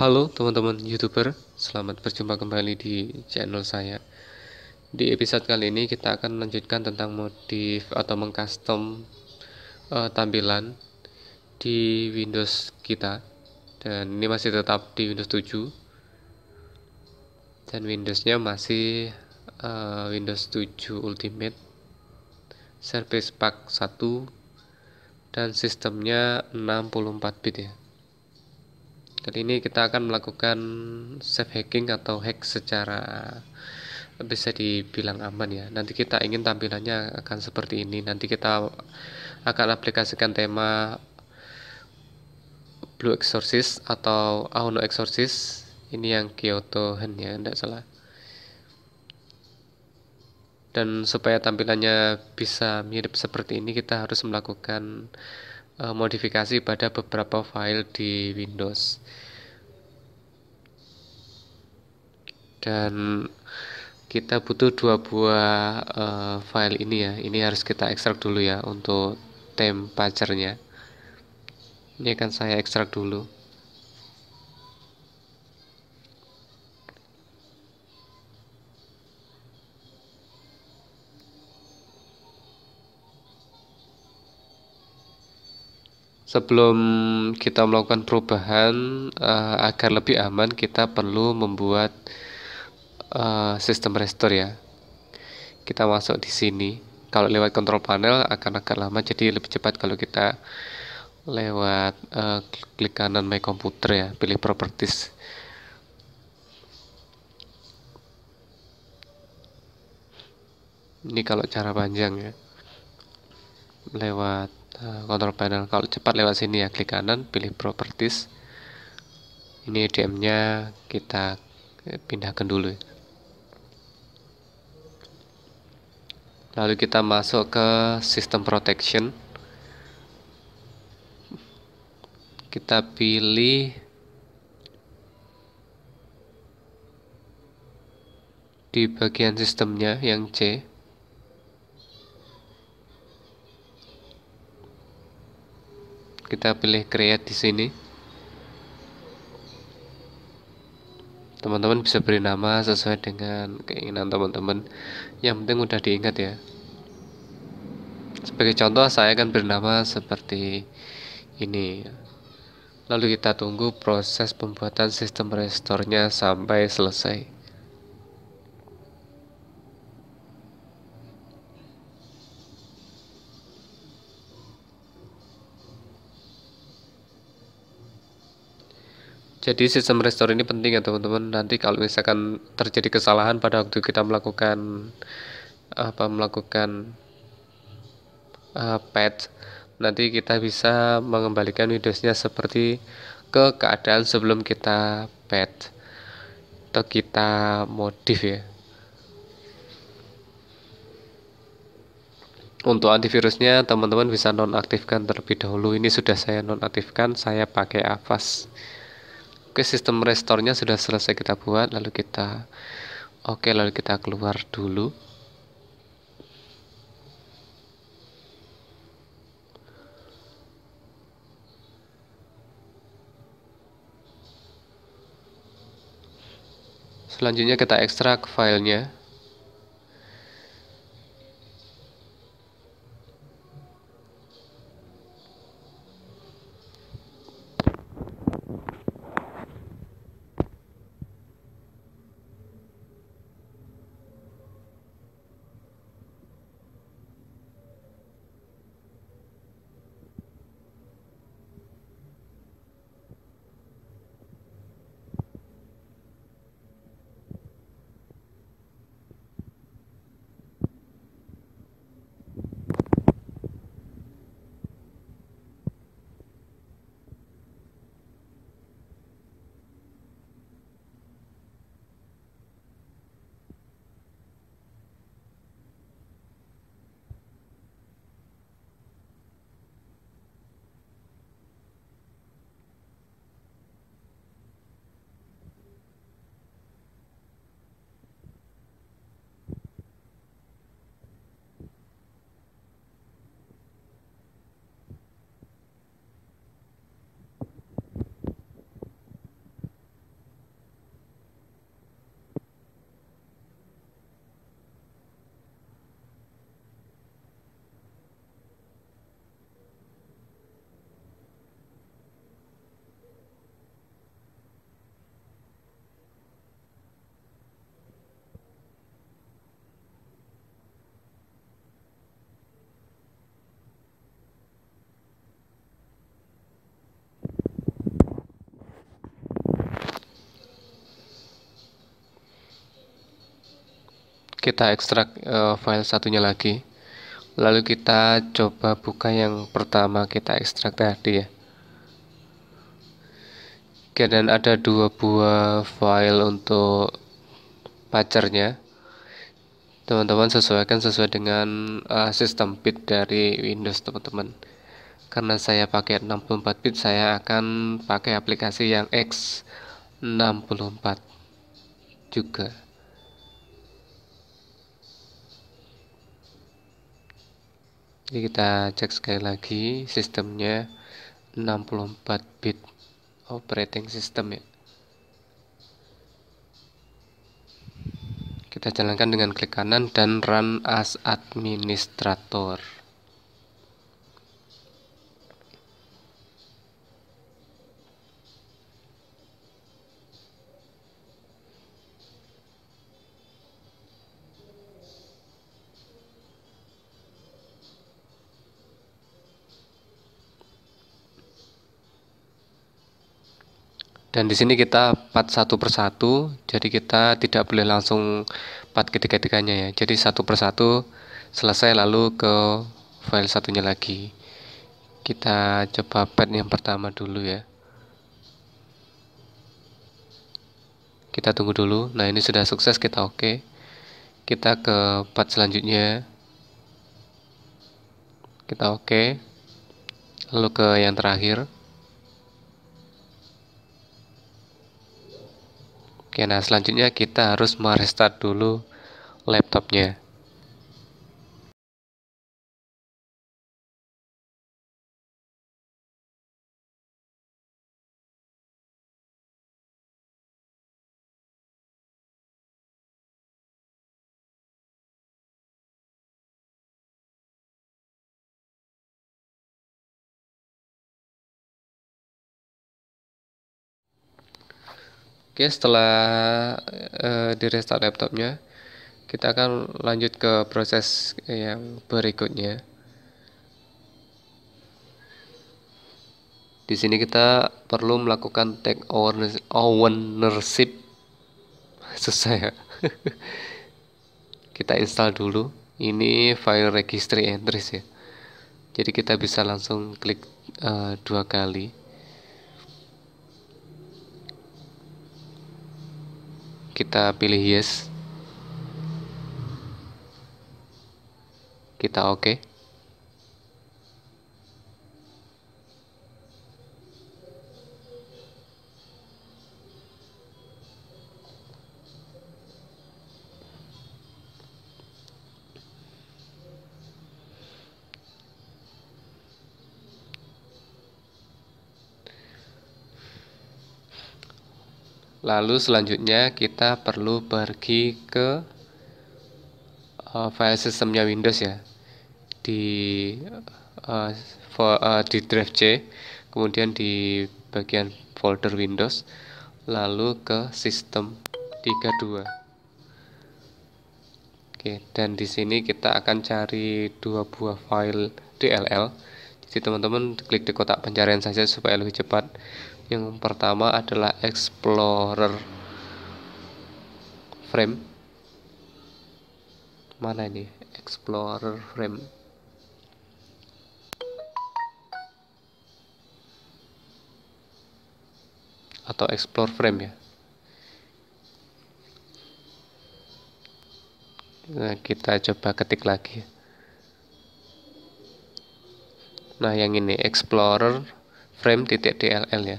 Halo teman-teman youtuber, selamat berjumpa kembali di channel saya Di episode kali ini kita akan melanjutkan tentang modif atau mengcustom uh, tampilan di Windows kita Dan ini masih tetap di Windows 7 Dan Windowsnya masih uh, Windows 7 Ultimate Service Pack 1 Dan sistemnya 64 bit ya jadi ini kita akan melakukan safe hacking atau hack secara bisa dibilang aman ya nanti kita ingin tampilannya akan seperti ini nanti kita akan aplikasikan tema Blue Exorcist atau Auno Exorcist ini yang Kyoto Hen ya tidak salah dan supaya tampilannya bisa mirip seperti ini kita harus melakukan Eh, modifikasi pada beberapa file di Windows dan kita butuh dua buah uh, file ini ya ini harus kita ekstrak dulu ya untuk temp pacarnya ini akan saya ekstrak dulu sebelum kita melakukan perubahan uh, agar lebih aman kita perlu membuat uh, sistem restore ya kita masuk di sini kalau lewat kontrol panel akan agak lama jadi lebih cepat kalau kita lewat uh, klik kanan my computer ya pilih properties ini kalau cara panjang ya lewat Eh, kontrol panel kalau cepat lewat sini ya klik kanan pilih properties ini dm nya kita pindahkan dulu ya. lalu kita masuk ke system protection kita pilih di bagian sistemnya yang C kita pilih create di sini teman-teman bisa beri nama sesuai dengan keinginan teman-teman yang penting udah diingat ya sebagai contoh saya akan bernama seperti ini lalu kita tunggu proses pembuatan sistem restore nya sampai selesai jadi sistem restore ini penting ya teman-teman nanti kalau misalkan terjadi kesalahan pada waktu kita melakukan apa melakukan uh, eh, patch nanti kita bisa mengembalikan Windowsnya seperti ke keadaan sebelum kita patch atau kita modif ya untuk antivirusnya teman-teman bisa nonaktifkan terlebih dahulu ini sudah saya nonaktifkan saya pakai Avast Oke, sistem restore-nya sudah selesai kita buat, lalu kita Oke, lalu kita keluar dulu. Selanjutnya kita ekstrak filenya. kita ekstrak uh, file satunya lagi lalu kita coba buka yang pertama kita ekstrak tadi ya Oke dan ada dua buah file untuk pacarnya teman-teman sesuaikan sesuai dengan uh, sistem bit dari Windows teman-teman karena saya pakai 64 bit saya akan pakai aplikasi yang X64 juga ini kita cek sekali lagi sistemnya 64 bit operating system ya kita jalankan dengan klik kanan dan run as administrator dan di sini kita part satu persatu jadi kita tidak boleh langsung part ketiga-tiganya ya jadi satu persatu selesai lalu ke file satunya lagi kita coba pad yang pertama dulu ya kita tunggu dulu nah ini sudah sukses kita oke okay. kita ke part selanjutnya kita oke okay. lalu ke yang terakhir Oke, nah selanjutnya kita harus merestart dulu laptopnya. Oke, setelah uh, di restart laptopnya, kita akan lanjut ke proses yang berikutnya. Di sini kita perlu melakukan take ownership. selesai ya. kita install dulu. Ini file registry entries ya. Jadi kita bisa langsung klik uh, dua kali. kita pilih yes kita oke okay. Lalu selanjutnya kita perlu pergi ke uh, file sistemnya Windows ya di uh, eh, for, uh, eh, di drive C, kemudian di bagian folder Windows, lalu ke sistem 32. Oke, dan di sini kita akan cari dua buah file DLL. Jadi teman-teman klik di kotak pencarian saja supaya lebih cepat yang pertama adalah explorer frame mana ini explorer frame atau explore frame ya nah, kita coba ketik lagi nah yang ini explorer frame titik dll ya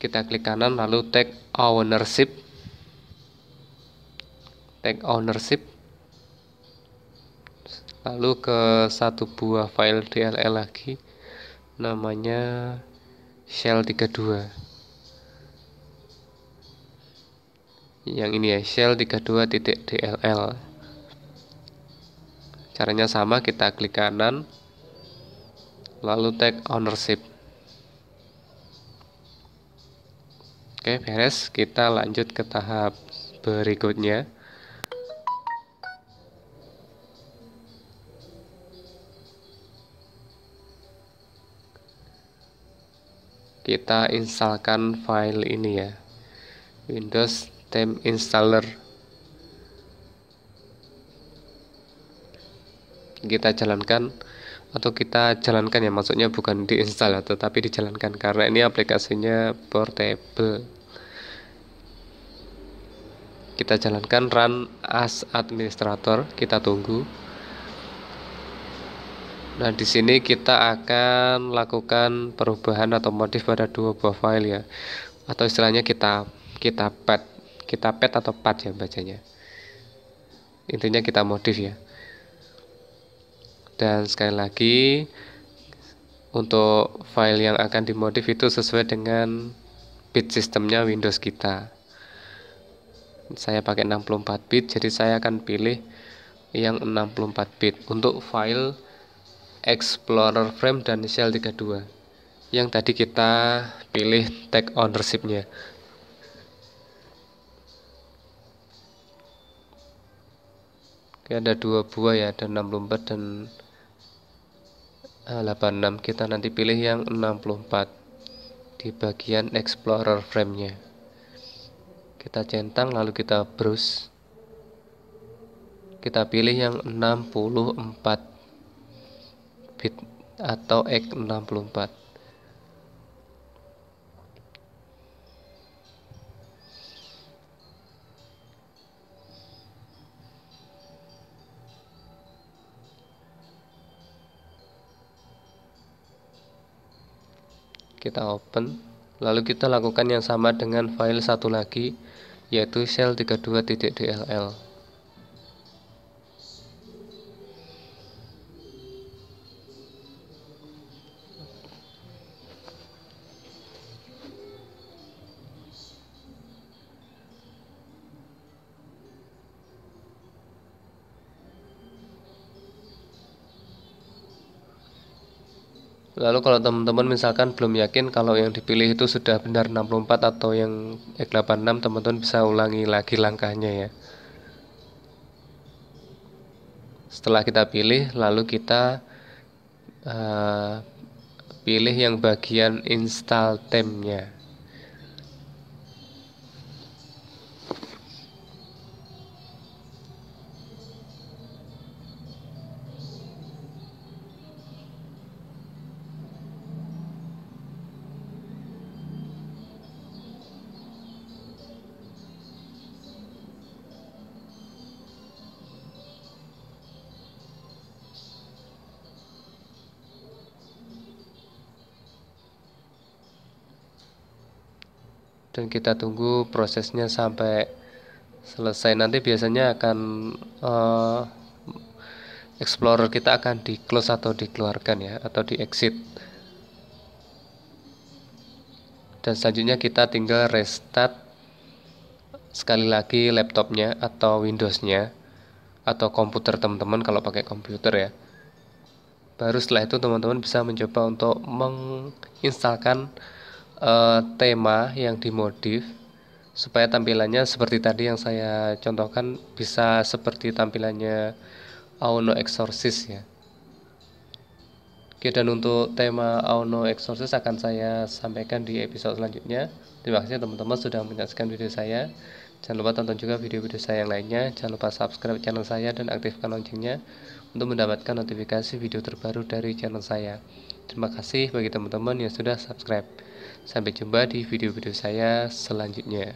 kita klik kanan lalu tag ownership tag ownership lalu ke satu buah file DLL lagi namanya shell 32 yang ini ya shell 32.dll caranya sama kita klik kanan lalu tag ownership Oke, beres. Kita lanjut ke tahap berikutnya. Kita instalkan file ini ya. Windows Theme Installer. Kita jalankan atau kita jalankan ya maksudnya bukan diinstal atau tapi dijalankan karena ini aplikasinya portable kita jalankan run as administrator kita tunggu nah di sini kita akan lakukan perubahan atau modif pada dua buah file ya atau istilahnya kita kita pet kita pet atau pad ya bacanya intinya kita modif ya dan sekali lagi untuk file yang akan dimodif itu sesuai dengan bit sistemnya Windows kita saya pakai 64 bit jadi saya akan pilih yang 64 bit untuk file Explorer Frame dan Shell 32 yang tadi kita pilih tag ownership-nya Oke, ada dua buah ya ada 64 dan 86 eh, kita nanti pilih yang 64 di bagian explorer frame nya kita centang lalu kita browse kita pilih yang 64 bit atau X64 kita open lalu kita lakukan yang sama dengan file satu lagi yaitu shell 32.dll Lalu kalau teman-teman misalkan belum yakin kalau yang dipilih itu sudah benar 64 atau yang 86, teman-teman bisa ulangi lagi langkahnya ya. Setelah kita pilih, lalu kita uh, pilih yang bagian install temnya. dan kita tunggu prosesnya sampai selesai nanti biasanya akan uh, explorer kita akan di close atau dikeluarkan ya atau di exit dan selanjutnya kita tinggal restart sekali lagi laptopnya atau windowsnya atau komputer teman-teman kalau pakai komputer ya baru setelah itu teman-teman bisa mencoba untuk menginstalkan uh, tema yang dimodif supaya tampilannya seperti tadi yang saya contohkan bisa seperti tampilannya Auno Exorcist ya. Oke dan untuk tema Auno Exorcist akan saya sampaikan di episode selanjutnya. Terima kasih teman-teman sudah menyaksikan video saya. Jangan lupa tonton juga video-video saya yang lainnya. Jangan lupa subscribe channel saya dan aktifkan loncengnya untuk mendapatkan notifikasi video terbaru dari channel saya. Terima kasih bagi teman-teman yang sudah subscribe. Sampai jumpa di video-video saya selanjutnya.